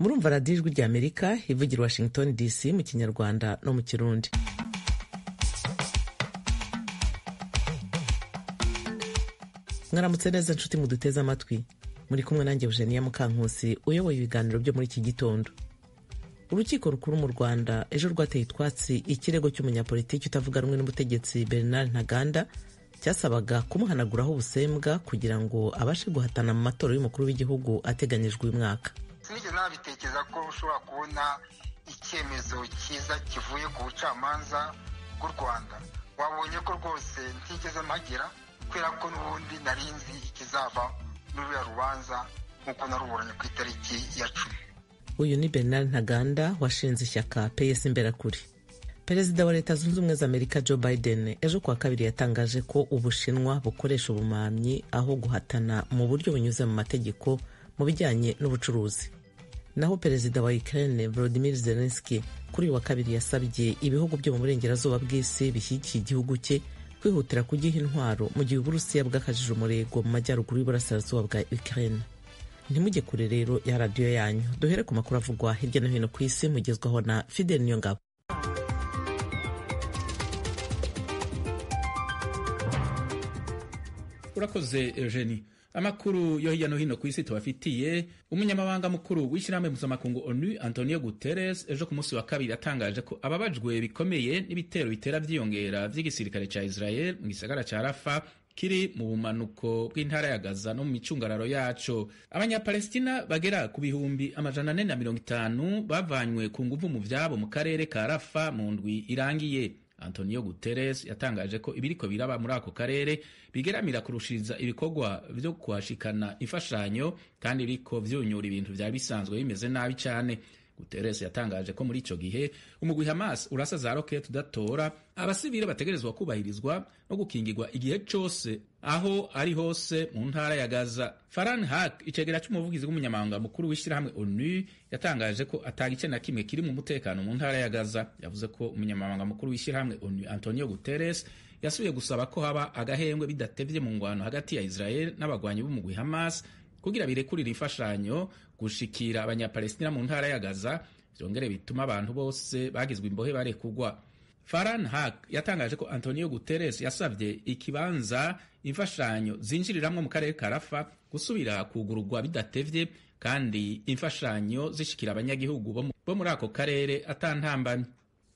murumva radiyo ijwi rya amerika ivugira washington dc mu kinyarwanda no mu kirundi mwaramutse neza inshuti muduteze amatwi muri kumwe nanjye eugenia mukankusi uyoboye ibiganiro byo muri iki gitondo urukiko rukuru mu rwanda ejo rwateye utwatsi ikirego cy'umunyapolitiki utavuga rumwe n'ubutegetsi bernard ntaganda cyasabaga kumuhanaguraho ubusembwa kugira ngo abashe guhatana mu matora y'umukuru w'igihugu ateganyijwe uyu mwaka sinigeze nabitekereza ko ushobora kubona icyemezo cyiza kivuye ku bucamanza bw'u rwanda wabonye ko rwose ntigeze mpagera kubera ko n'ubundi nari nzi ikizava muri ruriya rubanza nk'uko naruburanye ku itariki ya cumi uyu ni bernard ntaganda washinze ishyaka peyesi imberakuri perezida wa leta zunze ubumwe za amerika joe biden ejo kuwa kabiri yatangaje ko ubushinwa bukoresha ubumamyi aho guhatana mu buryo bunyuze mu mategeko mu bijyanye n'ubucuruzi naho perezida wa Ukraine Volodymyr Zelensky kuri uyu wa kabiri yasabye ibihugu byo mu burengerazuba bw'isi bishyigikiye igihugu cye kwihutira kugiha intwaro mu gihe Uburusiya bwakajije umurego mu majyaruguru y'uburasirazuba bwa Ukraine ntimujye kure rero ya radiyo yanyu duhere ku makuru avugwa hirya no hino ku isi mugezwaho na Fidel Niyongabo urakoze Eugenie amakuru yo hirya no hino ku isi tubafitiye umunyamabanga mukuru w'ishyirahamwe mpuzamakungu onu antonio guterres ejo ku munsi wa kabiri yatangaje ko ababajwe bikomeye n'ibitero bitera byiyongera by'igisirikare cya israel mu gisagara cya rafa kiri mu bumanuko bw'intara ya gaza no mu micungararo yaco abanyapalestina bagera ku bihumbi amajana ane na mirongo itanu bavanywe ku nguvu mu byabo mu karere ka rafa mu ndwi irangiye Antonio Guterres yatangaje ko ibiriko biraba muri ako karere bigeramira kurushiriza ibikorwa vyo kuhashikana imfashanyo kandi biriko vyunyura ibintu vyari bisanzwe bimeze nabi cane. Guterres yatangaje ko muri ico gihe umugwi Hamas urasa za roketi udatora abasivile bategerezwa kubahirizwa no gukingirwa igihe cose aho ari hose mu ntara ya Gaza. Farhan Haq icegera c'umuvugizi w'umunyamabanga mukuru w’Ishyirahamwe ONU yatangaje ko atanga ice na kimwe kiri mu mutekano mu ntara ya Gaza. Yavuze ko umunyamabanga mukuru w’Ishyirahamwe ONU Antonio guteres yasubiye gusaba ko haba agahembwe bidatevye mu ngwano hagati ya Israel n'abagwanyi b'umugwi Hamas kugira birekurira imfashanyo gushikira abanyapalestina mu ntara ya Gaza vyongere bituma abantu bose bagizwe imbohe barekugwa. faran Hak yatangaje ko Antonio Guterres yasavye ikibanza imfashanyo zinjiriramwo mu karere ka Rafa gusubira kugururwa bidatevye kandi imfashanyo zishikira abanyagihugu bo muri ako karere atantambamye.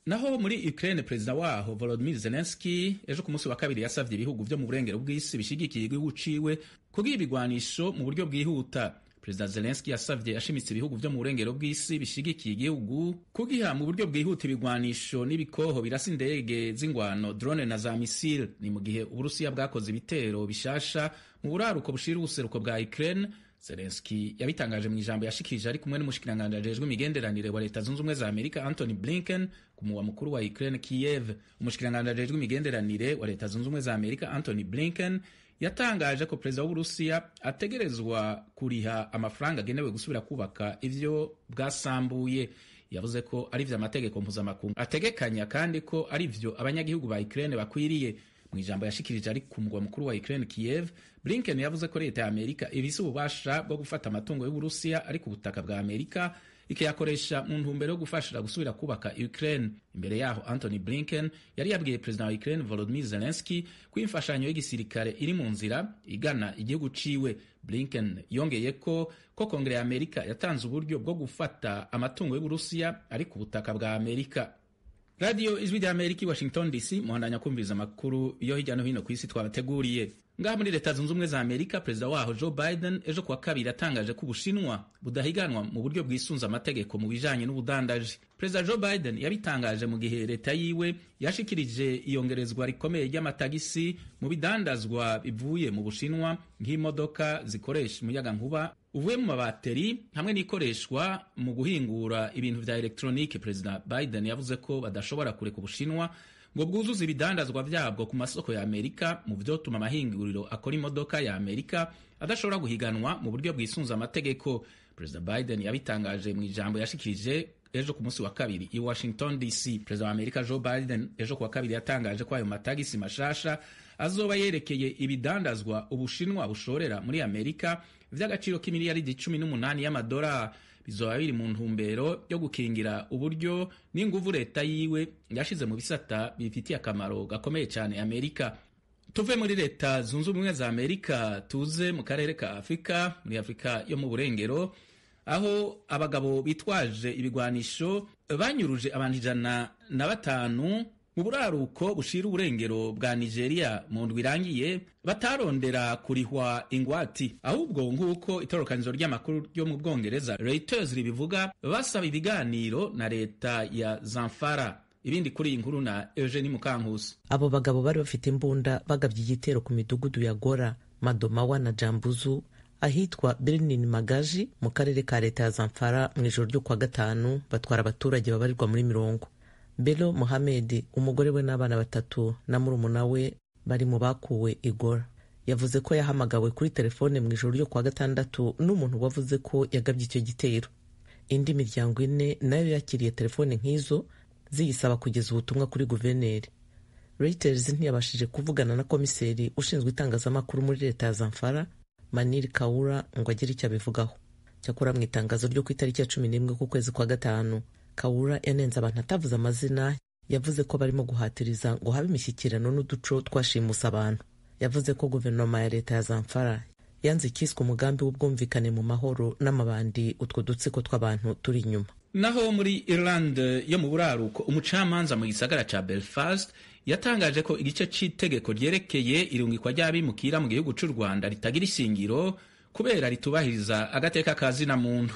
Naho muri Ukraine perezida waho Volodymyr Zelensky ejo ku munsi wa kabiri yasavye ibihugu vyo mu burengero bw'isi bishigikiye igihugu ciwe kugira ibigwanisho mu buryo bwihuta perezida zelenski yasavye ashimitse ibihugu vyo mu burengero bw'isi bishigikiye igihugu kugiha mu buryo bwihuta ibigwanisho n'ibikoho birasa indege z'ingwano drone na za misile ni mu gihe uburusiya bwakoze ibitero bishasha mu buraruko bushira ubuseruko bwa ukraine zelenski yabitangaje mu ijambo yashikirije ari kumwe n'umushikiranganji ajejwe imigenderanire wa leta zunze ubumwe za amerika anthony blinken ku muwa mukuru wa ukraine kiev umushikiranganji ajejwe imigenderanire wa leta zunze ubumwe za amerika anthony blinken yatangaje ko perezida w'uburusiya ategerezwa kuriha amafaranga agenewe gusubira kubaka ivyo bwasambuye yavuze ko ari vyo amategeko mpuzamakungu ategekanya kandi ko ari vyo abanyagihugu ba Ukraine bakwiriye mu ijambo yashikirije ari ku mugwa mukuru wa Ukraine kiyev Blinken yavuze ko leta ya Amerika ibise ububasha bwo gufata amatungo y'Uburusiya ari ku butaka bwa Amerika ikayakoresha mu ntumbero yo gufashira gusubira kubaka Ukraine. Imbere yaho Anthony Blinken yari yabwiye perezida wa Ukraine Volodymyr Zelensky ko imfashanyo y'igisirikare iri mu nzira igana igihugu ciwe. Blinken yongeye ko ko Kongere Amerika yatanze uburyo bwo gufata amatungo y'Uburusiya ari ku butaka bwa Amerika. Radiyo Izwi rya Amerika i Washington DC muhandanya kumviriza amakuru yo hirya no hino ku isi twabateguriye. ngaha muri leta zunze ubumwe za amerika perezida waho joe biden ejo kuwa kabiri atangaje ko ubushinwa budahiganwa mu buryo bwisunze amategeko mu bijanye n'ubudandaji perezida joe biden yabitangaje mu gihe leta yiwe yashikirije iyongerezwa rikomeye ry'amatagisi mu bidandazwa bivuye mu bushinwa nk'imodoka zikoresha umuyaga nkuba uvuye mu mabateri hamwe n'ikoreshwa mu guhingura ibintu vya elektronike perezida biden yavuze ko badashobora kureka ubushinwa ngo bwuzuze ibidandazwa byabwo ku masoko ya Amerika mu byotuma amahinguriro akora imodoka ya Amerika adashobora guhiganwa mu buryo bwisunze amategeko Perezida Biden yabitangaje mu ijambo yashikirije ejo ku munsi wa kabiri i Washington DC Perezida wa Amerika Joe Biden ejo ku wa kabiri yatangaje ko ayo matagisi mashasha azoba yerekeye ibidandazwa Ubushinwa bushorera muri Amerika by'agaciro k'imiliyaridi cumi n'umunani y'amadolari bizoba biri mu ntumbero yo gukingira uburyo n'inguvu leta yiwe yashize mu bisata bifitiye akamaro gakomeye cyane amerika tuve muri leta zunze ubumwe za amerika tuze mu karere ka afurika muri afurika yo mu burengero aho abagabo bitwaje ibigwanisho banyuruje abantu ijana na batanu mu buraruko bushira uburengero bwa Nigeria mu ndwi irangiye batarondera kurihwa ingwati ahubwo nk'uko itorokanizo ry'amakuru ryo mu Bwongereza Reuters ribivuga basaba ibiganiro na leta ya Zamfara ibindi kuri iyi nkuru na Eugene Mukankusi abo bagabo bari bafite imbunda bagabye igitero ku midugudu ya Gora Madomawa na Jambuzu ahitwa Birnin Magaji mu karere ka leta ya Zamfara mu ijoro ryo kwa gatanu batwara abaturage babarirwa muri mirongo belo mohamed umugore we n'abana batatu na murumuna we bari mu bakuwe igora yavuze ko yahamagawe kuri telefone mu ijoro ryo kuwa gatandatu n'umuntu wavuze ko yagabye icyo gitero indi miryango ine nayo yakiriye telefone nk'izo ziyisaba kugeza ubutumwa kuri guverineri Reuters ntiyabashije kuvugana na komiseri ushinzwe itangazamakuru muri leta ya Zamfara Manir Kawura ngo agire icyo abivugaho cyakora mu itangazo ryo ku itariki ya cumi n'imwe ku kwezi kwa gatanu kabura yanenze abantu atavuze amazina yavuze ko barimo guhatiriza ngo habe imishyikirano n'uduco twashimuse abantu yavuze ko guverinoma ya leta ya zamfara yanze ikiswe umugambi w'ubwumvikane mu mahoro n'amabandi utwo dutsiko tw'abantu turi inyuma naho muri Irland yo mu buraruko umucamanza mu gisagara ca Belfast yatangaje ko igice cy’itegeko ryerekeye irungikwa ry'abimukira mu gihugu c'u Rwanda ritagira isingiro kubera ritubahiriza agateka ka zina muntu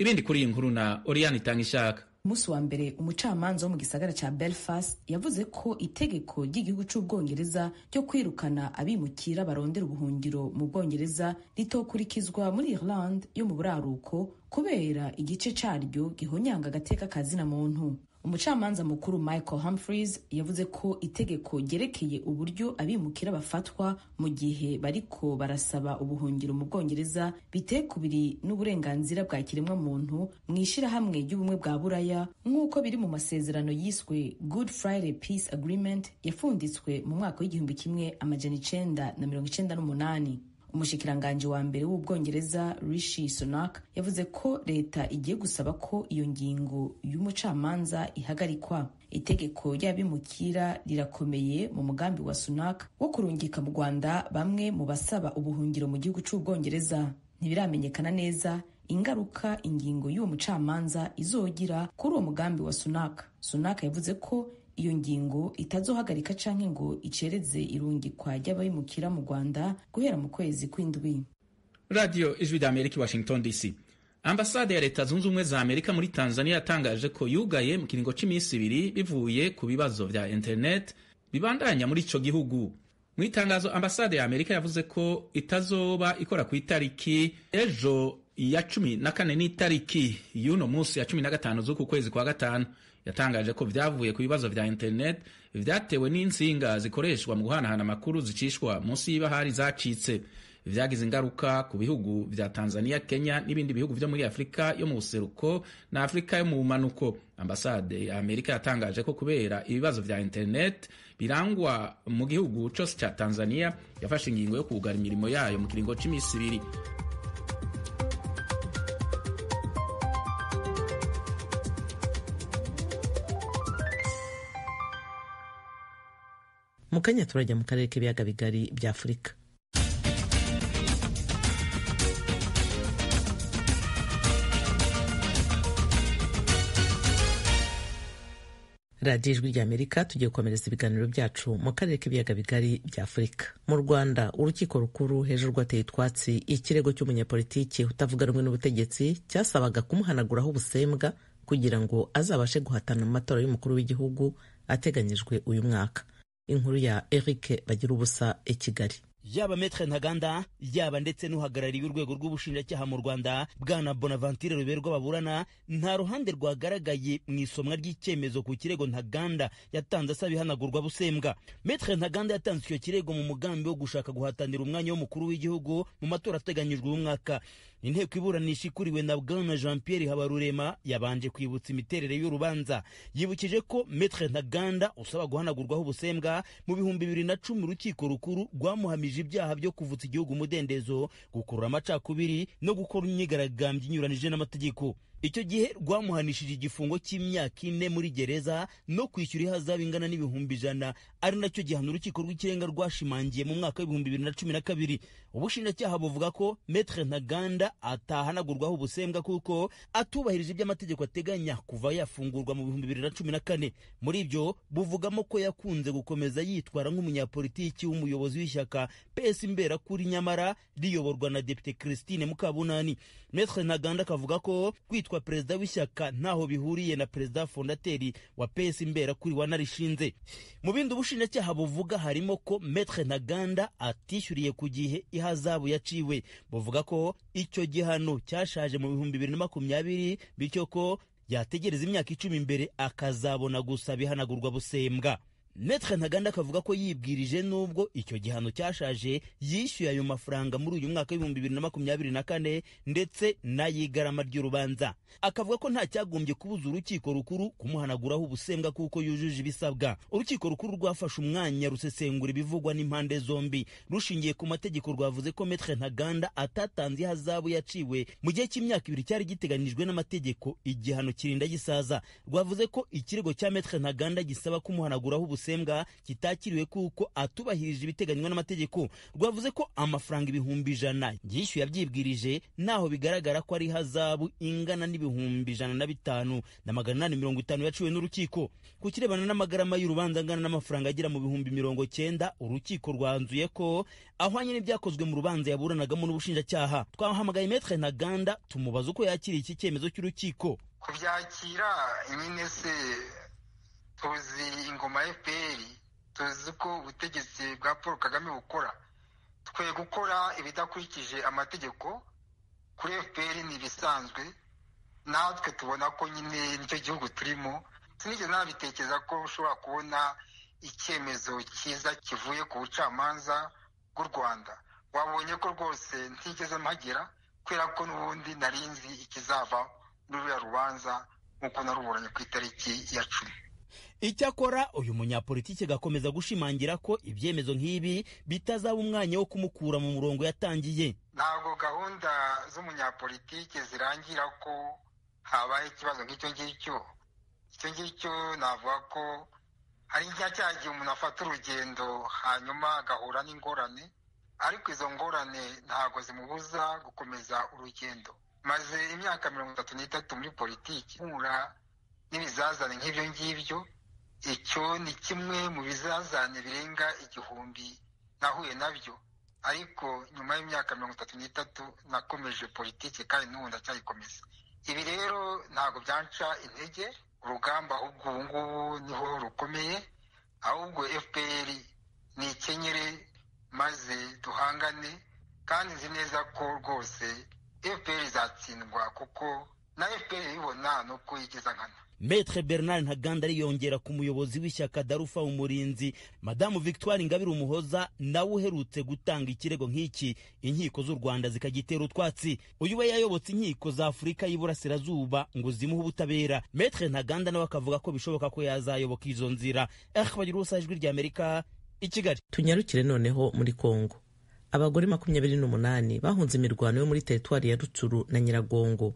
ibindi kuri iyi nkuru na Oriane Itangishaka musi wa mbere umucamanza wo mu gisagara cya belfast yavuze ko itegeko ry'igihugu cy'ubwongereza ryo kwirukana abimukira barondera ubuhungiro mu bwongereza ritokurikizwa muri irland yo mu buraruko kubera igice cyaryo gihonyanga agateka ka muntu umucamanza mukuru michael humphries yavuze ko itegeko ryerekeye uburyo abimukira bafatwa mu gihe bariko barasaba ubuhungiro mu bwongereza biteye kubiri n'uburenganzira bwa kiremwamuntu mu ishyirahamwe ry'ubumwe bwa buraya nk'uko biri mu masezerano yiswe good friday peace agreement yafunditswe mu mwaka w'igihumbi kimwe amajana icenda na mirongo icenda n'umunani umushikiranganji wa mbere w'ubwongereza rishi sunak yavuze ko leta igiye gusaba ko iyo ngingo y'umucamanza ihagarikwa itegeko ry'abimukira rirakomeye mu mugambi wa sunak wo kurungika mu rwanda bamwe mu basaba ubuhungiro mu gihugu cy'ubwongereza ntibiramenyekana neza ingaruka ingingo y'uwo mucamanza izogira kuri uwo mugambi wa sunak sunak yavuze ko iyo ngingo itazohagarika canke ngo icereze irungikwa ry'abimukira mu Rwanda guhera mu kwezi kw'indwi. Radio Ijwi d'Amerika Washington DC. Ambasade ya Leta Zunze Ubumwe za Amerika muri Tanzania yatangaje ko yugaye mu kiringo c'imisi ibiri bivuye ku bibazo bya internet bibandanya muri icyo gihugu. Mu itangazo ambasade ya Amerika yavuze ko itazoba ikora ku itariki ejo ya cumi na kane n'itariki y'uno munsi ya cumi na gatanu z'uku kwezi kwa gatanu yatangaje ko vyavuye ku bibazo vya internet vyatewe n'insinga zikoreshwa mu guhanahana amakuru zicishwa munsi y'ibahari zacitse vyagize ingaruka ku bihugu vya Tanzania, Kenya n'ibindi bihugu vyo muri Afrika yo mu buseruko na Afrika yo mu bumanuko. Ambasade ya Amerika yatangaje ko kubera ibibazo vya internet birangwa mu gihugu cose ca Tanzania, yafashe ingingo yo kugara imirimo yayo mu kiringo c'imisi ibiri. mu kanya turajya mu karere k'ibiyaga bigari bya afurika radiyo ijwi ry'amerika tugiye gukomereza ibiganiro byacu mu karere k'ibiyaga bigari bya afurika mu rwanda urukiko rukuru hejuru rwateye utwatsi ikirego cy'umunyapolitiki utavuga rumwe n'ubutegetsi cyasabaga kumuhanaguraho ubusembwa kugira ngo azabashe guhatana mu matora y'umukuru w'igihugu ateganyijwe uyu mwaka inkuru ya Eric bagira ubusa i e Kigali yaba Metre Ntaganda yaba ndetse n'uhagarariye urwego rw'ubushinjacyaha mu Rwanda bwana Bonaventure Ruberwa baburana nta ruhande rwagaragaye mu isomwa ry'icyemezo ku kirego Ntaganda yatanze asaba ihanagurwa busembwa Metre Ntaganda yatanze icyo kirego mu mugambi wo gushaka guhatanira umwanya w'umukuru w'igihugu mu matora ateganyijwe uyu mwaka inteko iburanisha ikuriwe na bwana jean pierre habarurema yabanje kwibutsa imiterere y'urubanza yibukije ko metre ntaganda usaba guhanagurwaho ubusembwa mu bihumbi bibiri na cumi urukiko rukuru rwamuhamije ibyaha byo kuvutsa igihugu umudendezo gukurura amacakubiri no gukora imyigaragambyo inyuranije n'amategeko icyo gihe rwamuhanishije igifungo cy'imyaka ine muri gereza no kwishyura ihazabu ingana n'ibihumbi ijana ari nacyo gihano urukiko rw'ikirenga rwashimangiye mu mwaka w'ibihumbi bibiri na cumi na kabiri ubushinjacyaha buvuga ko metre ntaganda atahanagurwaho ubusembwa kuko atubahirije iby'amategeko ateganya kuva yafungurwa mu bihumbi bibiri na cumi na kane muri ibyo buvugamo ko yakunze gukomeza yitwara nk'umunyapolitiki w'umuyobozi w'ishyaka pesi mbera kuri nyamara riyoborwa na depite christine mukabunani metre ntaganda akavuga ko kwitwa kwitwa perezida w'ishyaka ntaho bihuriye na perezida fondateri wa pes imbera kuri wanarishinze mu bindi ubushinjacyaha buvuga harimo ko metre ntaganda atishyuriye ku gihe ihazabu yaciwe buvuga ko icyo gihano cyashaje mu bihumbi bibiri na makumyabiri bityo ko yategereza imyaka icumi imbere akazabona gusa bihanagurwa busembwa Metre Ntaganda akavuga ko yibwirije nubwo icyo gihano cyashaje yishyuye ayo mafaranga muri uyu mwaka w'ibihumbi bibiri na makumyabiri na kane ndetse n'ay'igarama ry'urubanza akavuga ko nta cyagombye kubuza urukiko rukuru kumuhanaguraho ubusembwa kuko yujuje ibisabwa urukiko rukuru rwafashe umwanya rusesengura ibivugwa n'impande zombi rushingiye ku mategeko rwavuze ko Metre Ntaganda atatanze ihazabu yaciwe mu gihe cy'imyaka ibiri cyari giteganijwe n'amategeko igihano kirinda gisaza rwavuze ko ikirego cya Metre Ntaganda gisaba kumuhanaguraho ubusembwa Musembwa kitakiriwe kuko atubahirije ibiteganywa n'amategeko rwavuze ko amafaranga ibihumbi ijana yishyuye abyibwirije naho bigaragara ko ari hazabu ingana n'ibihumbi ijana na bitanu na magana inani mirongo itanu yaciwe n'urukiko ku kirebana n'amagarama y'urubanza angana n'amafaranga agera mu bihumbi mirongo cyenda urukiko rwanzuye ko ahwanye n'ibyakozwe mu rubanza yaburanagamo n'ubushinjacyaha twahamagaye metre ntaganda tumubaza uko yakiriye iki cyemezo cy'urukiko kubyakira iminese tuzi ingoma fpr tuzi uko ubutegetsi bwa paul kagame bukora twe gukora ibidakurikije amategeko kuri fpr ni ibisanzwe natwe tubona ko nyine nicyo gihugu turimo sinigeze nabitekereza ko ushobora kubona icyemezo cyiza kivuye ku bucamanza bw'u rwanda wabonye ko rwose ntigeze mpagera kubera ko n'ubundi nari nzi ikizava muri rubanza nk'uko naruburanye ku itariki ya cumi icyakora uyu munyapolitiki agakomeza gushimangira ko ibyemezo nk'ibi bitazaba umwanya wo kumukura mu murongo yatangiye ntabwo gahunda z'umunyapolitiki zirangira ko habaye ikibazo nk'icyo ngicyo icyo ngicyo navuga ko hari nka cya gihe umuntu afata urugendo hanyuma agahura n'ingorane ariko izo ngorane ntabwo zimubuza gukomeza urugendo maze imyaka mirongo itatu n'itatu muri politiki nkura n'ibizazane nk'ibyo ngibyo icyo ni kimwe mu bizazane birenga igihumbi nahuye nabyo ariko nyuma y'imyaka mirongo itatu n'itatu nakomeje politiki kandi n'ubu ndacyayikomeza ibi rero ntabwo byanca intege urugamba ahubwo ubu ngubu niho rukomeye ahubwo fpr ikenyere maze duhangane kandi nzi neza ko rwose fpr izatsindwa kuko na fpr ibibona ni uko yigeza nkana Maitre Bernard Ntaganda yongera ku muyobozi w'ishyaka Darufa Umurinzi Madamu Victoire Ingabire Umuhoza nawe uherutse gutanga ikirego nk'iki inkiko z'u Rwanda zikagitera utwatsi uyu we yayobotse inkiko za Afurika y'Iburasirazuba ngo zimuhe ubutabera Maitre Ntaganda nawe akavuga ko bishoboka ko yazayoboka izo nzira Akhbadir Usa ijwi rya Amerika i Kigali Tunyarukire noneho muri Congo Abagore makumyabiri n'umunani bahunze imirwano yo muri teritwari ya Rutsuru na Nyiragongo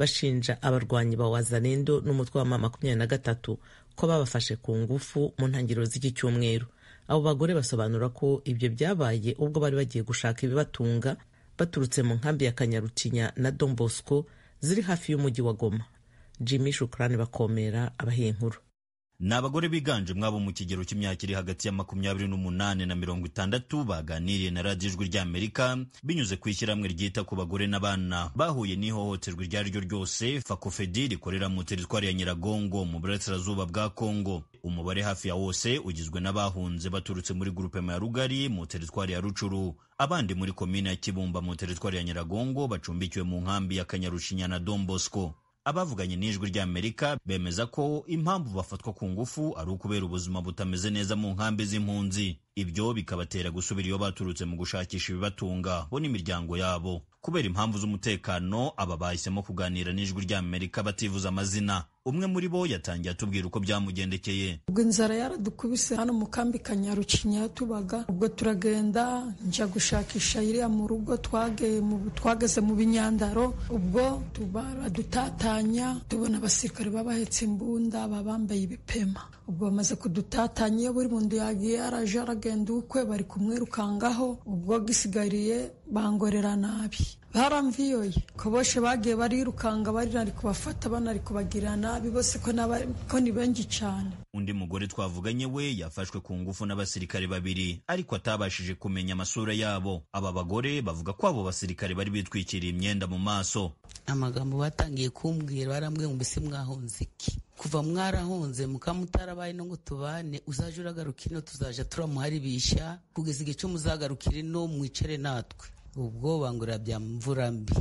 bashinja abarwanyi ba wazalendo n'umutwe wa mama makumyabiri na gatatu ko babafashe ku ngufu mu ntangiriro z'iki cyumweru abo bagore basobanura ko ibyo byabaye ubwo bari bagiye gushaka ibibatunga baturutse mu nkambi ya kanyarutinya na don bosco ziri hafi y'umujyi wa goma jimmy shukrani bakomera abahiye ni abagore biganjemo abo mu kigero cy'imyaka iri hagati ya makumyabiri n'umunani na mirongo itandatu baganiriye na radiyo ijwi ry'amerika binyuze ku ishyirahamwe ryita ku bagore n'abana bahuye n'ihohoterwa iryo ari ryo ryose fakofedi rikorera mu teritwari ya nyiragongo mu burasirazuba bwa kongo umubare hafi ya wose ugizwe n'abahunze baturutse muri gurupema ya rugari mu teritwari ya rucuru abandi muri komine ya kibumba mu teritwari ya nyiragongo bacumbikiwe mu nkambi ya kanyarucinya na Dombosco. abavuganye n'ijwi ry'amerika bemeza ko impamvu bafatwa ku ngufu ari ukubera ubuzima butameze neza mu nkambi z'impunzi ibyo bikabatera gusubira iyo baturutse mu gushakisha ibibatunga bo n'imiryango yabo kubera impamvu z'umutekano aba bahisemo kuganira n'ijwi ry'amerika bativuza amazina umwe muri bo yatangiye atubwira uko byamugendekeye ubwo inzara yaradukubise hano mu kambi ka Nyarucinya ubwo turagenda njya gushakisha iriya mu rugo twageze mu binyandaro ubwo baradutatanya tubona abasirikare babahetse imbunda babambaye ibipema ubwo bamaze kudutatanya iyo buri muntu yagiye araje aragenda ukwe bari kumwirukangaho ubwo gisigariye bangorera nabi baramviyoye ko bose bagiye barirukanga bari kubafata banari kubagirira nabi bose ko ni benshi cyane undi mugore twavuganye we yafashwe ku ngufu n'abasirikare babiri ariko atabashije kumenya amasura yabo aba bagore bavuga ko abo basirikare bari bitwikiriye imyenda mu maso amagambo batangiye kumbwira baramwe ngo mbese mwahunze iki kuva mwarahunze mukamutarabaye no ngo tubane uzajya uragaruka ino tuzajya turamuharibisha kugeza igihe muzagarukire muzagarukira ino mwicare natwe ubwo bangurira bya mvura mbi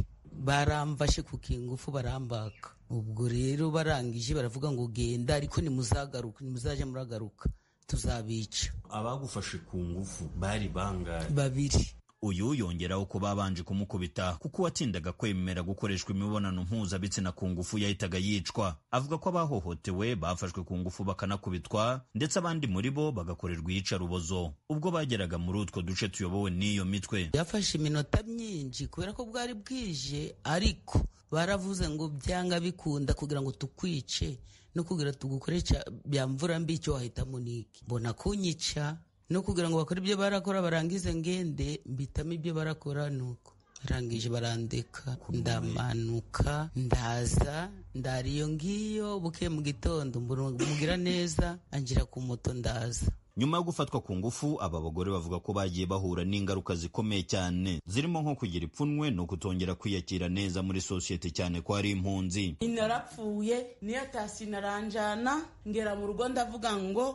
baramfashe ku kingufu barambaka ubwo rero barangije baravuga ngo genda ariko nimuzagaruka nimuzajya muragaruka tuzabica abagufashe ku ngufu bari bangahe babiri uyu yongeraho ko babanje kumukubita kuko uwatindaga kwemera gukoreshwa imibonano mpuzabitsina ku ngufu yahitaga yicwa avuga ko abahohotewe bafashwe ku ngufu bakanakubitwa ndetse abandi muri bo bagakorerwa iyicarubozo ubwo bageraga muri utwo duce tuyobowe n'iyo mitwe Yafashe iminota myinshi kubera ko bwari bwije ariko baravuze ngo byanga bikunda kugira ngo tukwice no kugira tugukoresha byamvura mbi icyo wahita munike mbona kunyica no kugira ngo bakore ibyo barakora barangize ngende mbitamo ibyo barakora nuko barangije barandeka ndamanuka ndaza ndara ngiyo buke mu gitondo mugira neza angira ku moto ndaza nyuma yo gufatwa ku ngufu aba bagore bavuga ko bagiye bahura n'ingaruka zikomeye cyane zirimo nko kugira ipfunwe no kutongera kwiyakira neza muri sosiyete cyane ko ari impunzi narapfuye niyo tasi naranjana ngera mu rugo ndavuga ngo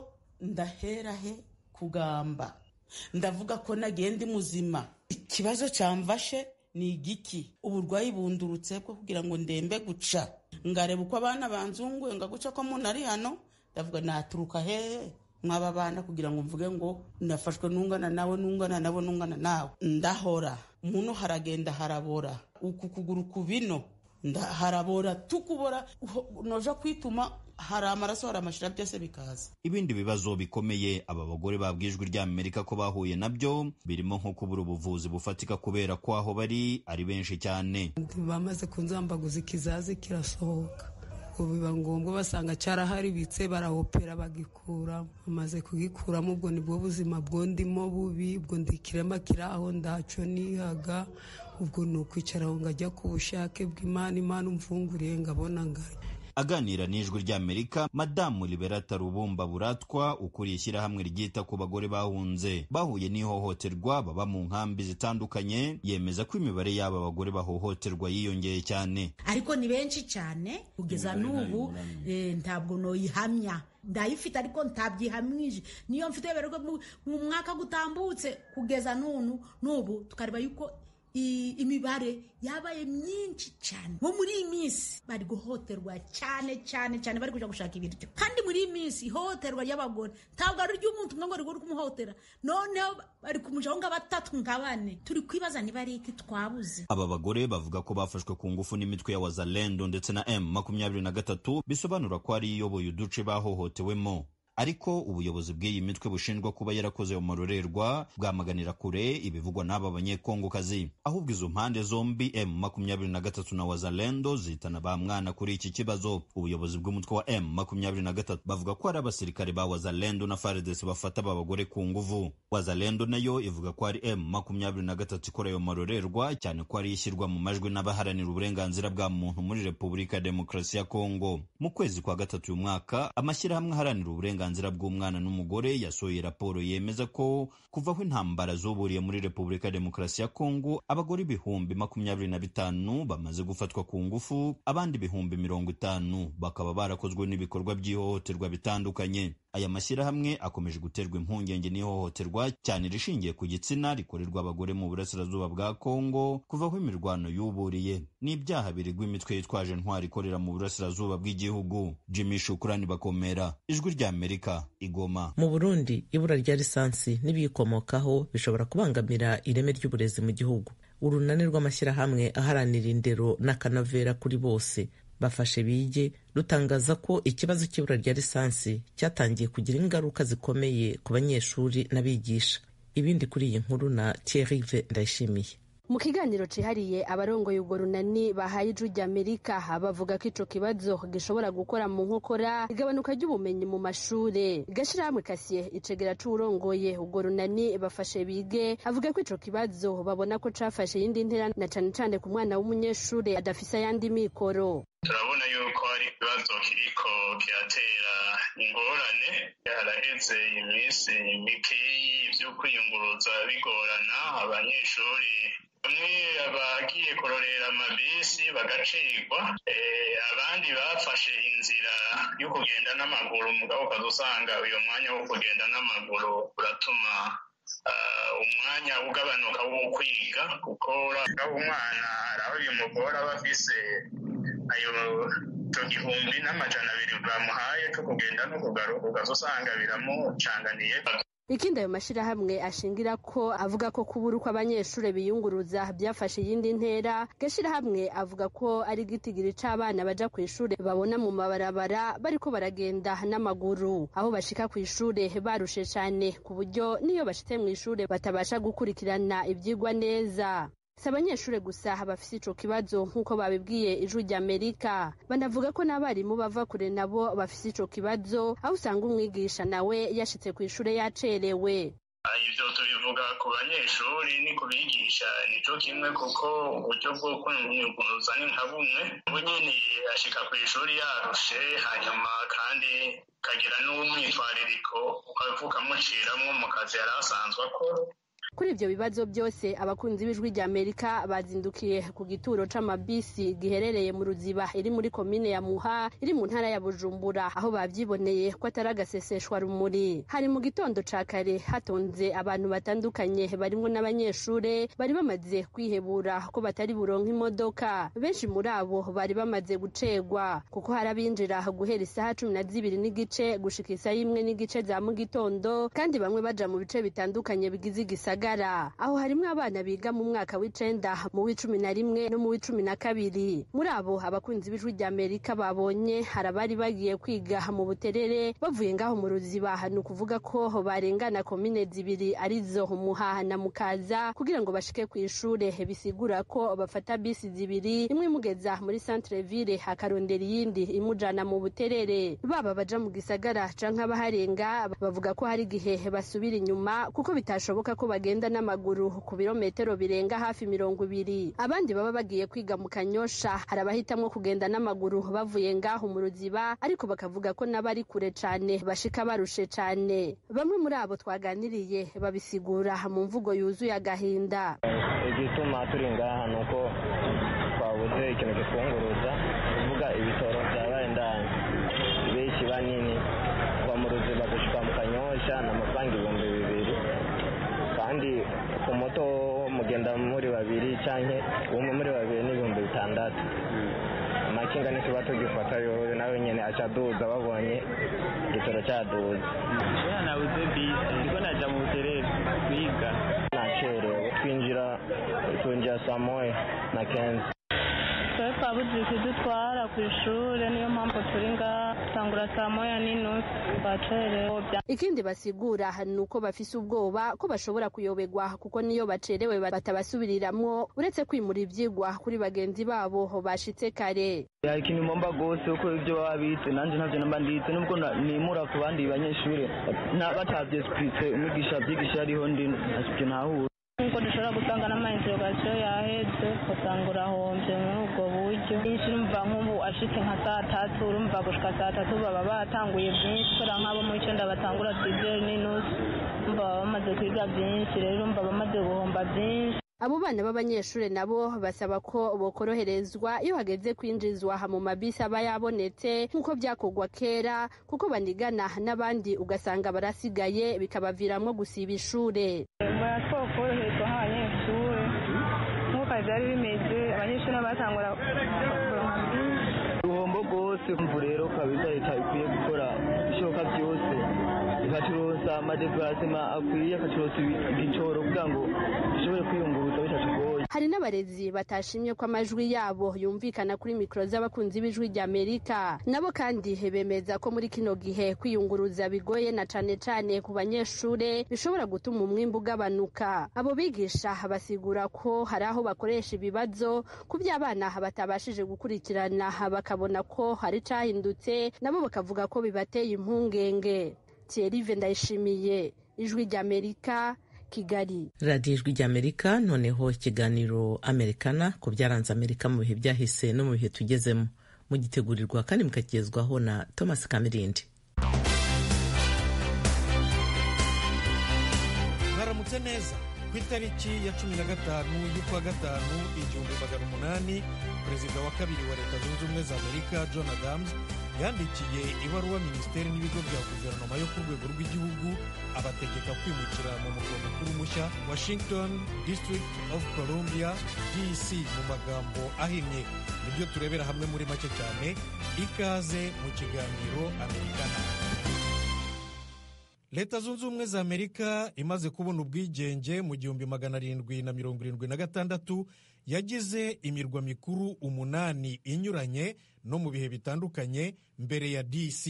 ndaherahe kugamba ndavuga ko nagenda muzima ikibazo cyamfashe ni igiki uburwayi bundurutse bwo kugira ngo ndembe guca ngareba uko abana banzunguye ngo guca ko umuntu ari hano ndavuga naturuka hehe mwaba abana kugira ngo mvuge ngo nafashwe n'ungana nawe n'ungana nawe n'ungana nawe ndahora muno haragenda harabora uku kuguru ku bino ndaharabora tukubora noja kwituma hari amaraso hari amashyira byose bikaza ibindi bibazo bikomeye aba bagore babwiye ijwi rya amerika ko bahuye nabyo birimo nko kubura ubuvuzi bufatika kubera ko aho bari ari benshi cyane bamaze kunzambaguza ikizazi kirasohoka biba ngombwa basanga cyaraharibitse barawopera bagikura bamaze kugikuramo ubwo ni bwo buzima bwo ndimo bubi ubwo ndikirema kiri aho ndacyo nihaga ubwo ni ukwicara ngo ajya ku bushake bw'imana imana umfunguriye ngabona ngari Aganira n'ijwi ry'Amerika madamu Liberata Rubumba Buratwa ukuriye ishyirahamwe ryita ku bagore bahunze bahuye n'ihohoterwa baba mu nkambi zitandukanye yemeza ko imibare y'aba bagore bahohoterwa yiyongeye cyane ariko ni benshi cyane kugeza n'ubu eh, ntabwo noyihamya ndayifite ariko ntabyihamije niyo mfite mu mwaka gutambutse kugeza n'ubu nubu tukareba yuko imibare yabaye myinshi cyane bo muri iyi minsi bari guhoterwa cyane cyane cyane bari kujya gushaka ibiryo kandi muri iyi minsi ihohoterwa ry'abagore ntabwo ari iry'umuntu umwe ngo rigure kumuhotera noneho bari kumujaho ngo batatu nka bane turi kwibaza niba ari iki twabuze aba bagore bavuga ko bafashwe ku ngufu n'imitwe ya wazalendo ndetse na m makumyabiri na gatatu bisobanura ko ari iyoboye uduce bahohotewemo ariko ubuyobozi bw'iyi mitwe bushinjwa kuba yarakoze mu rurerwa bwamaganira kure ibivugwa n'aba banyekongokazi ahubwo izo mpande zombi M makumyabiri na gatatu na Wazalendo zitana ba mwana kuri iki kibazo ubuyobozi bw'umutwe wa M makumyabiri na gatatu bavuga ko ari abasirikare ba Wazalendo na FARDC bafata aba bagore ku nguvu Wazalendo nayo ivuga ko ari M makumyabiri na gatatu ikora ayo marorerwa cyane ko ari ishyirwa mu majwi n'abaharanira uburenganzira bwa muntu muri Repubulika ya Demokarasi ya Kongo mu kwezi kwa gatatu uyu mwaka amashyirahamwe aharanira uburenganzira uburenganzira bw'umwana n'umugore yasohoye raporo yemeza ko kuva aho intambara zuburiye muri repubulika ya demokarasi ya kongo abagore ibihumbi makumyabiri na bitanu bamaze gufatwa ku ngufu abandi ibihumbi mirongo itanu bakaba barakozwe n'ibikorwa by'ihohoterwa bitandukanye aya mashyirahamwe akomeje guterwa impungenge n'ihohoterwa cyane rishingiye ku gitsina rikorerwa abagore mu burasirazuba bwa Kongo kuva aho imirwano yuburiye n'ibyaha birigwa imitwe yitwaje ntwari ikorera mu burasirazuba bw'igihugu Jimmy Shukurani Bakomera ijwi rya Amerika Igoma mu Burundi ibura rya lisansi n'ibiyikomokaho bishobora kubangamira ireme ry'uburezi mu gihugu urunani rw'amashyirahamwe aharanira indero n'akanavera kuri bose bafashe bige rutangaza ko ikibazo cy'ibura rya lisansi cyatangiye kugira ingaruka zikomeye ku banyeshuri n'abigisha ibindi kuri iyi nkuru na Thierry Ndayishimiye mu kiganiro cihariye abarongoye ubwo runani bahaye ijwi ry'amerika bavuga ko ico kibazo gishobora gukora mu nkokora igabanuka ry'ubumenyi mu mashure gashirahamwe kasiye icegera c'uwurongoye ubwo runani bafashe bige avuga ko ico kibazo babona ko cafashe iyindi ntera na cane cane ku mwana w'umunyeshure adafise ayandi mikoro turabona yuko hari ikibazo kiriko kiratera ingorane haraheze iminsi mikeyi byo kwiyunguruza bigorana abanyeshuri bamwe abagiye kurorera amabisi bagacikwa eh, abandi bafashe inzira yo kugenda n'amaguru mugabo ukaza usanga uyo mwanya wo kugenda n'amaguru uratuma eh, umwanya ugabanuka wo kwiga kuko umwana hari aho bimugora aba ayo igihumbi n'amajana abiri bamuhaye cyo kugenda no kugaruka usanga biramucanganiye ikindi ayo mashyirahamwe ashingira ko avuga ko kubura uko abanyeshuri biyunguruza byafashe iyindi ntera gashyirahamwe avuga ko ari igitigiri cy'abana bajya ku ishuri babona mu mabarabara bariko baragenda n'amaguru aho bashika ku ishuri barushe cyane ku buryo n'iyo bashitse mu ishuri batabasha gukurikirana ibyigwa neza si abanyeshuri gusa bafite ico kibazo nk'uko babibwiye ijwi ry'Amerika banavuga ko n'abarimu bava kure nabo bafite icyo kibazo aho usanga umwigisha nawe yashitse kw'ishure yacerewe ivyo tubivuga ku banyeshuri ni kubigisha nico kimwe kuko uburyo bwo kunyugunyugunuza ni nka bumwe bunyene ashika kw'ishuri yarushe hanyuma kandi kagira n'umwitwaririko ukavuka muciramwo mu kazi yari asanzwe akora Kuri ibyo bibazo byose abakunzi b'ijwi rya Amerika bazindukiye ku gituro c'amabisi giherereye mu Ruziba iri muri komine ya Muha iri mu ntara ya Bujumbura aho babyiboneye ko atari agaseseshwa rumuri hari mu gitondo ca kare hatonze abantu batandukanye barimo n'abanyeshuri bari bamaze kwihebura ko batari buronka imodoka benshi muri abo bari bamaze gucegwa kuko hari abinjira guhera isaha cumi na zibiri n'igice gushika isaha imwe n'igice za mu gitondo kandi bamwe baja mu bice bitandukanye bigize igisagara Ngagara aho harimwo abana biga mu mwaka w'icenda mu w'icumi na rimwe no mu w'icumi na kabiri muri abo abakunzi b'ijwi rya Amerika babonye hari abari bagiye kwiga mu buterere bavuye ngaho mu ruziba ni ukuvuga ko barengana komine zibiri arizo umuhaha na Mukaza kugira ngo bashike kw'ishure bisigura ko bafata bisi zibiri imwe imugeza muri centre ville akarondera iyindi imujana mu buterere baba baja mu gisagara canke abaharenga bavuga ko hari igihe basubira inyuma kuko bitashoboka ko bagenda bagenda n'amaguru ku birometero birenga hafi mirongo ibiri abandi baba bagiye kwiga mu kanyosha hari abahitamwo kugenda n'amaguru bavuye ngaho mu ruziba ariko bakavuga ko n'abari kure cane bashika barushe cane bamwe muri abo twaganiriye babisigura mu mvugo yuzuye agahinda igituma turi ngaha nuko twabuze ikintu gifungurutsa gato mugenda muri babiri cyangwa umwe muri babiri n'ibihumbi bitandatu amakinga tuba tugifatayo nawe nyine acaduza babonye igitoro cyaduza kubera nabuze bisi ndiko najya mu buterere kwiga nacerewe twinjira twinjira saa moya na kenzi twari twabuze ikidutwara ku ishuri niyo mpamvu turi ngaha batangura saa moya n'inusu bacerewe ikindi basigura ni uko bafise ubwoba ko bashobora kuyoberwa kuko niyo bacerewe batabasubiriramwo uretse kwimura ivyigwa kuri bagenzi babo bashitse kare ikinyumomba gose uko ivyo baba bize nanje ntavyo namba ndize nubwo nimura ku bandi banyeshure batavyeswitse umwigisha vyigisha ariho ndi ntahura nkuko dushobora gutanga n'amainterogasiyo yaheze usanga urahombye bwacyo benshi urumva nk'ubu ashitse nka saa tatu urumva gushika saa tatu baba batanguye byinshi kubera nk'abo mu icyenda batangura twizere n'inusu urumva bamaze kwiga byinshi rero urumva bamaze guhomba byinshi abo bana b'abanyeshuri nabo basaba ko bokoroherezwa iyo hageze kwinjizwa mu mabisi aba yabonetse nk'uko byakogwa kera kuko banigana n'abandi ugasanga barasigaye bikabaviramo gusiba ishure baratwakoroherezwa nk'abanyeshuri nk'uko byari bimeze sino batangura ubuhombo bwose kumvu rero kabisa leta ikwiye gukora ibishoboka byose ikacuruza amadevilasema akwiye akacuruza igicoro kugira ngo ishobore kwiyunga Hari n'abarezi batashimye ko amajwi yabo yumvikana kuri mikoro z'abakunzi b'ijwi ry'Amerika nabo kandi bemeza ko muri kino gihe kwiyunguruza bigoye na cane cane ku banyeshure bishobora gutuma umwimbu ugabanuka abo bigisha basigura ko hari aho bakoresha ibibazo ku by'abana batabashije gukurikirana bakabona ko hari cahindutse nabo bakavuga ko bibateye impungenge Thierry Ndayishimiye ijwi ry'Amerika kigali radiyo ijwi ry'amerika noneho ikiganiro amerikana ku byaranze amerika mu bihe byahise no mu bihe tugezemo mugitegurirwa kandi mukagezwaho na thomas kamirindi mwaramutse neza ku itariki ya cumi na gatanu y'ukwa gatanu igihumbi magana umunani perezida wa kabiri wa leta zunze ubumwe za amerika john adams yandikiye ibaruwa minisiteri n'ibigo bya guverinoma yo ku rwego rw'igihugu abategeka kwimukira mu murwa mukuru mushya washington district of columbia dc mu magambo ahinnye nibyo turebera hamwe muri make cyane ikaze mu kiganiro amerikana leta zunze ubumwe za amerika imaze kubona ubwigenge mu gihumbi magana arindwi na mirongo irindwi na gatandatu yagize imirwa mikuru umunani inyuranye no mu bihe bitandukanye mbere ya dc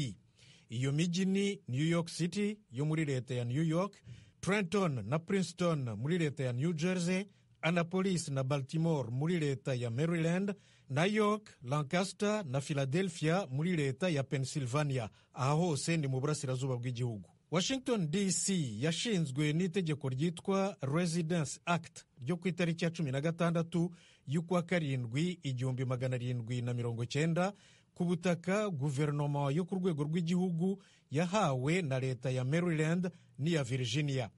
iyo mijyi ni new york city yo muri leta ya new york trenton na princeton muri leta ya new jersey annapolis na baltimore muri leta ya maryland na york lancaster na philadelphia muri leta ya pennsylvania aha hose ni mu burasirazuba bw'igihugu washington dc yashinzwe n'itegeko ryitwa residence act ryo ku itariki ya cumi na gatandatu y'ukwa karindwi igihumbi magana arindwi na mirongo cyenda ku butaka guverinoma yo ku rwego rw'igihugu yahawe na leta ya maryland n'iya virginia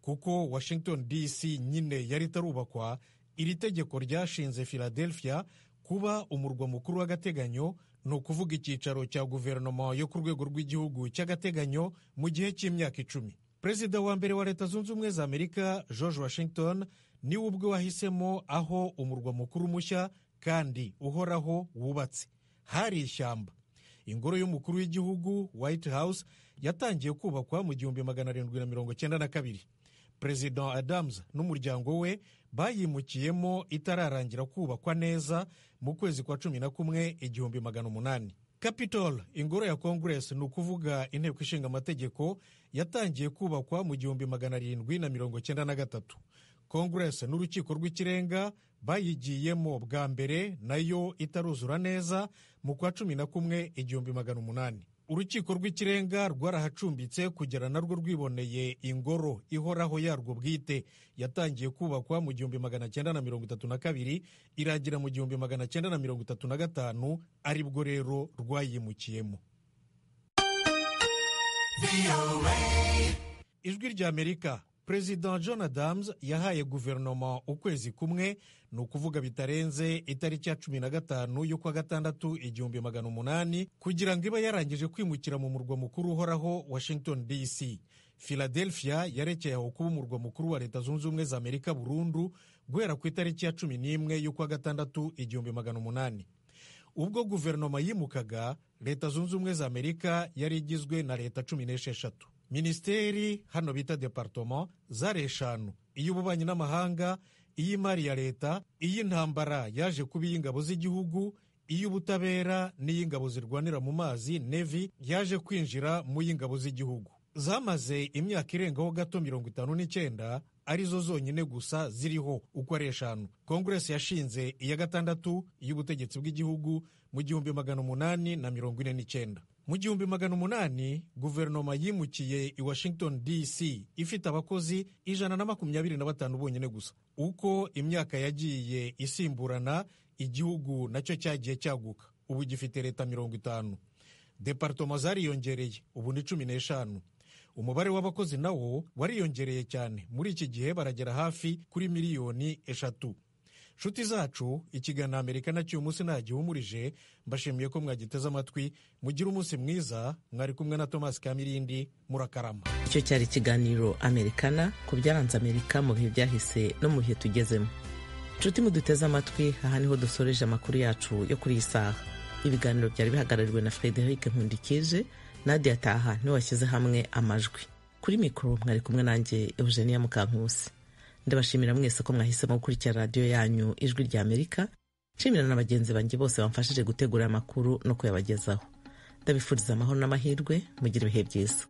kuko washington dc nyine yari itarubakwa iri tegeko ryashinze philadelphia kuba umurwa mukuru w'agateganyo ni ukuvuga icyicaro cya guverinoma yo ku rwego rw'igihugu cy'agateganyo mu gihe cy'imyaka icumi perezida wa mbere wa leta zunze ubumwe za amerika george washington niwe ubwe wahisemo aho umurwa mukuru mushya kandi uhoraho wubatse hari ishyamba ingoro y'umukuru w'igihugu white house yatangiye kubakwa mu gihumbi magana arindwi na mirongo cyenda na kabiri perezida adams n'umuryango we bayimukiyemo itararangira kubakwa neza mu kwezi kwa cumi na kumwe igihumbi magana umunani capitol ingoro ya congress ni ukuvuga inteko ishinga amategeko yatangiye kubakwa mu gihumbi magana arindwi na mirongo cyenda na gatatu congress n'urukiko rw'ikirenga bayigiyemo bwa mbere nayo itaruzura neza mu kwa cumi na kumwe igihumbi magana umunani urukiko rw'ikirenga rwarahacumbitse kugera narwo rwiboneye ingoro ihoraho yarwo bwite yatangiye kubakwa mu gihumbi magana cyenda na mirongo itatu na kabiri iragira mu gihumbi magana cyenda na mirongo itatu na gatanu aribwo rero rwayimukiyemo ijwi ry'amerika perezida john adams yahaye guverinoma ukwezi kumwe ni ukuvuga bitarenze itariki ya cumi na gatanu y'ukwa gatandatu igihumbi magana umunani kugira ngo iba yarangije kwimukira mu murwa mukuru uhoraho washington dc philadelphia yarekeye aho kuba umurwa mukuru wa leta zunze ubumwe za amerika burundu guhera ku itariki ya cumi n'imwe y'ukwa gatandatu igihumbi magana umunani ubwo guverinoma yimukaga leta zunze ubumwe za amerika yari igizwe na leta cumi n'esheshatu minisiteri hano bita departoma zari eshanu iy'ububanyi n'amahanga iy'imari ya leta iy'intambara yaje kuba iy'ingabo z'igihugu iy'ubutabera n'iy'ingabo zirwanira mu mazi nevi yaje kwinjira mu y'ingabo z'igihugu zamaze imyaka irengaho gato mirongo itanu n'icyenda arizo zonyine gusa ziriho uko ari eshanu kongeresi yashinze iya gatandatu y'ubutegetsi bw'igihugu mu gihumbi magana umunani na mirongo ine n'icyenda mu gihumbi magana umunani guverinoma yimukiye i washington dc ifite abakozi ijana na makumyabiri na batanu bonyine gusa uko imyaka yagiye isimburana igihugu nacyo cyagiye cyaguka ubu gifite leta mirongo itanu deparitoma zariyongereye ubu ni cumi n'eshanu umubare w'abakozi nawo wariyongereye cyane muri iki gihe baragera hafi kuri miliyoni eshatu nshuti zacu ikiganiro amerika na cy'uyu munsi ntagihumurije mbashimiye ko mwagiteze amatwi mugire umunsi mwiza mwari kumwe na thomas kamirindi murakarama icyo cyari ikiganiro amerikana ku byaranze amerika mu bihe byahise no mu bihe tugezemo nshuti muduteze amatwi aha niho dusoreje amakuru yacu yo kuri iyi saha ibiganiro byari bihagarariwe na frederic nkundikije nadia taha niwe hamwe amajwi kuri mikoro mwari kumwe nanjye eugenia mukankusi ndabashimira mwese ko mwahisemo gukurikira radiyo yanyu ijwi rya amerika nshimira na bagenzi banjye bose bamfashije gutegura amakuru no kuyabagezaho ndabifuriza amahoro n'amahirwe mugire ibihe byiza